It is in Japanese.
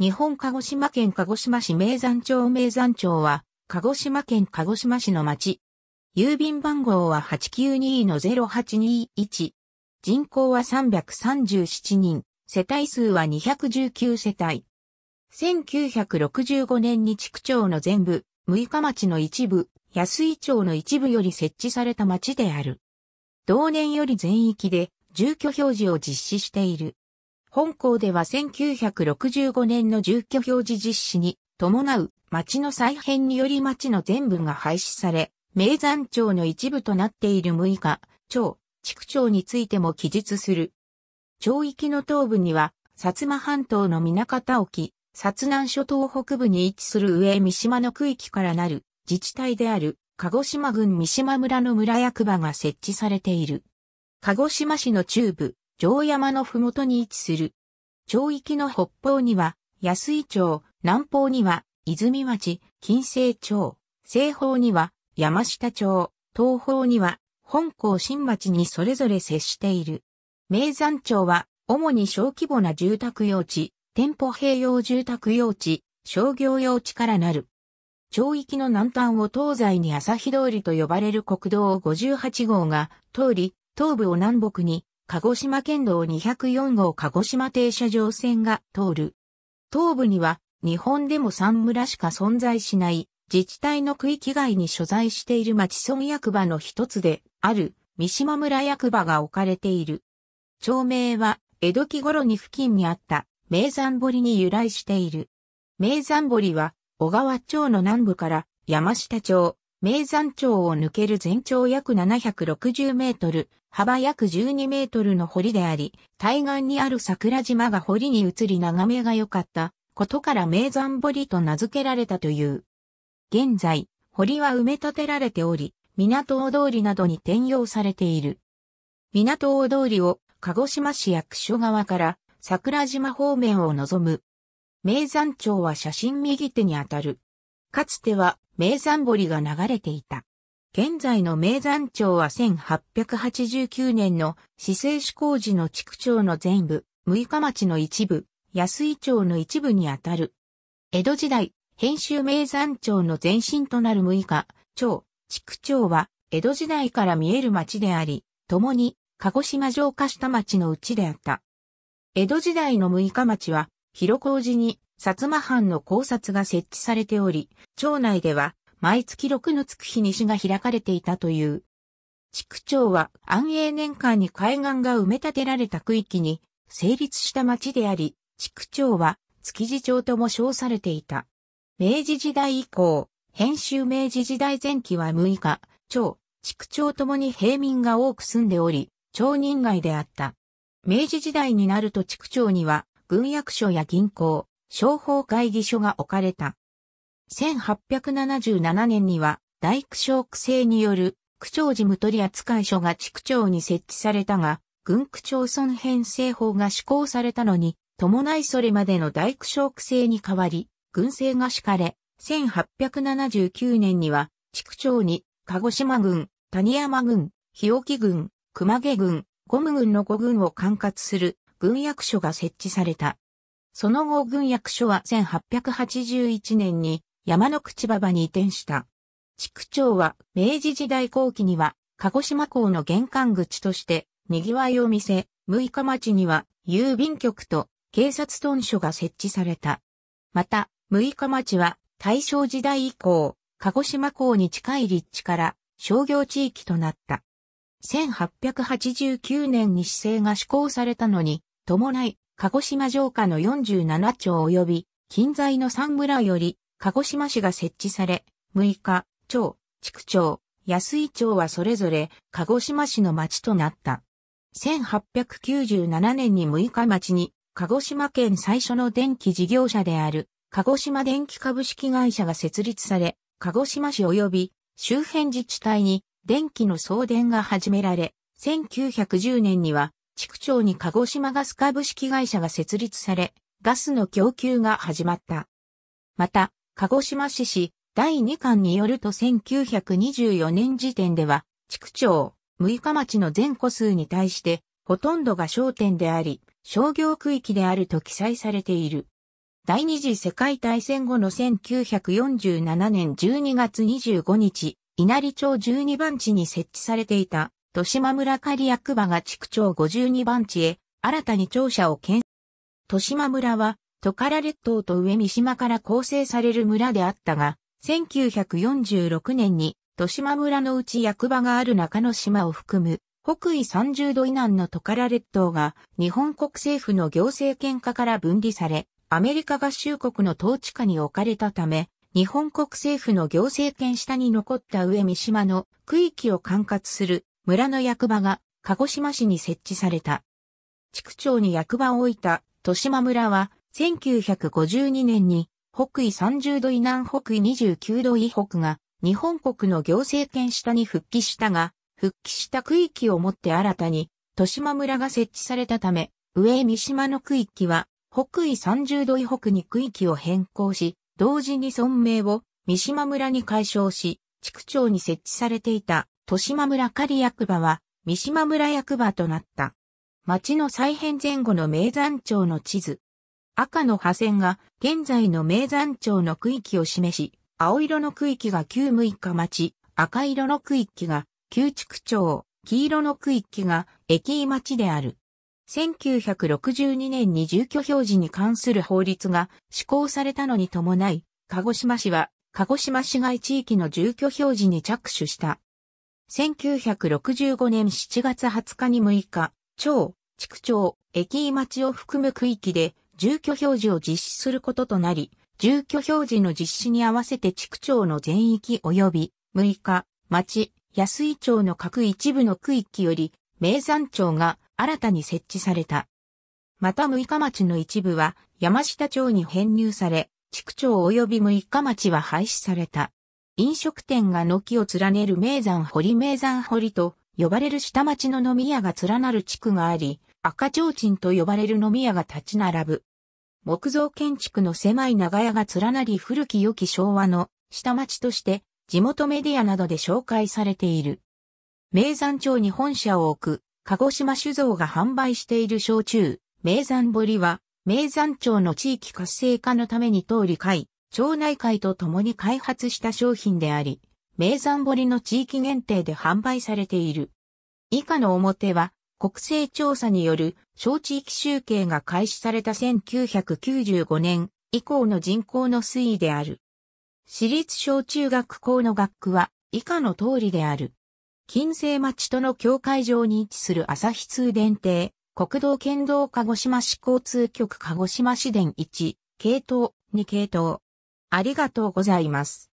日本鹿児島県鹿児島市名山町名山町は、鹿児島県鹿児島市の町。郵便番号は892-0821。人口は337人、世帯数は219世帯。1965年に地区町の全部、六日町の一部、安井町の一部より設置された町である。同年より全域で住居表示を実施している。本校では1965年の住居表示実施に伴う町の再編により町の全部が廃止され、名山町の一部となっている6日、町、地区町についても記述する。町域の東部には、薩摩半島の南方沖、薩南諸島北部に位置する上三島の区域からなる自治体である鹿児島郡三島村の村役場が設置されている。鹿児島市の中部、城山のふもとに位置する。町域の北方には安井町、南方には泉町、金星町、西方には山下町、東方には本校新町にそれぞれ接している。名山町は主に小規模な住宅用地、店舗併用住宅用地、商業用地からなる。町域の南端を東西に朝日通りと呼ばれる国道58号が通り、東部を南北に鹿児島県道204号鹿児島停車場線が通る。東部には日本でも三村しか存在しない自治体の区域外に所在している町村役場の一つである三島村役場が置かれている。町名は江戸期頃に付近にあった名山堀に由来している。名山堀は小川町の南部から山下町、名山町を抜ける全長約760メートル、幅約12メートルの堀であり、対岸にある桜島が堀に移り眺めが良かったことから名山堀と名付けられたという。現在、堀は埋め立てられており、港大通りなどに転用されている。港大通りを鹿児島市役所側から桜島方面を望む。名山町は写真右手にあたる。かつては名山堀が流れていた。現在の名山町は1889年の市政施工事の地区町の全部、六日町の一部、安井町の一部にあたる。江戸時代、編集名山町の前身となる六日町、地区町は江戸時代から見える町であり、共に鹿児島城下下町のうちであった。江戸時代の六日町は広小路に薩摩藩の考察が設置されており、町内では毎月6のつく日に市が開かれていたという。地区長は安永年間に海岸が埋め立てられた区域に成立した町であり、地区長は築地町とも称されていた。明治時代以降、編集明治時代前期は6日、町、地区長ともに平民が多く住んでおり、町人街であった。明治時代になると地区長には、軍役所や銀行、商法会議所が置かれた。1877年には大区省区制による区長事務取扱所が地区長に設置されたが、軍区町村編成法が施行されたのに、伴いそれまでの大区省区制に代わり、軍制が敷かれ、1879年には地区長に鹿児島郡、谷山郡、日置郡、熊毛郡、ゴム郡の5郡を管轄する軍役所が設置された。その後軍役所は1881年に山の口馬場に移転した。地区長は明治時代後期には鹿児島港の玄関口として賑わいを見せ、六日町には郵便局と警察屯所が設置された。また、六日町は大正時代以降、鹿児島港に近い立地から商業地域となった。1889年に市政が施行されたのに、伴い鹿児島城下の47町及び、近在の三村より、鹿児島市が設置され、6日、町、地区町、安井町はそれぞれ、鹿児島市の町となった。1897年に6日町に、鹿児島県最初の電気事業者である、鹿児島電気株式会社が設立され、鹿児島市及び周辺自治体に電気の送電が始められ、1910年には地区町に鹿児島ガス株式会社が設立され、ガスの供給が始まった。また、鹿児島市市第2巻によると1924年時点では、地区町、六日町の全戸数に対して、ほとんどが商店であり、商業区域であると記載されている。第二次世界大戦後の1947年12月25日、稲荷町12番地に設置されていた豊島村仮役場が地区長52番地へ、新たに庁舎を建設。豊島村は、トカラ列島と上三島から構成される村であったが、1946年に、豊島村のうち役場がある中の島を含む、北緯30度以南のトカラ列島が、日本国政府の行政権下から分離され、アメリカ合衆国の統治下に置かれたため、日本国政府の行政権下に残った上三島の区域を管轄する村の役場が鹿児島市に設置された。地区長に役場を置いた豊島村は1952年に北緯30度以南北緯29度以北が日本国の行政権下に復帰したが、復帰した区域をもって新たに豊島村が設置されたため、上三島の区域は北緯30度以北に区域を変更し、同時に村名を三島村に解消し、地区長に設置されていた豊島村狩役場は三島村役場となった。町の再編前後の名山町の地図。赤の破線が現在の名山町の区域を示し、青色の区域が旧六日町、赤色の区域が旧区町、黄色の区域が駅井町である。1962年に住居表示に関する法律が施行されたのに伴い、鹿児島市は鹿児島市街地域の住居表示に着手した。1965年7月20日に6日、町、地区町、駅井町を含む区域で住居表示を実施することとなり、住居表示の実施に合わせて地区町の全域及び6日、町、安井町の各一部の区域より、名山町が新たに設置された。また6日町の一部は山下町に編入され、地区町及び6日町は廃止された。飲食店が軒を連ねる名山堀名山堀と呼ばれる下町の飲み屋が連なる地区があり、赤ちんと呼ばれる飲み屋が立ち並ぶ。木造建築の狭い長屋が連なり古き良き昭和の下町として地元メディアなどで紹介されている。名山町に本社を置く鹿児島酒造が販売している焼酎、名山堀は名山町の地域活性化のために通り会、町内会と共に開発した商品であり、名山堀の地域限定で販売されている。以下の表は、国勢調査による小地域集計が開始された1995年以降の人口の推移である。私立小中学校の学区は以下の通りである。金星町との境界上に位置する朝日通電亭、国道県道鹿児島市交通局鹿児島市電1、系統、2系統、ありがとうございます。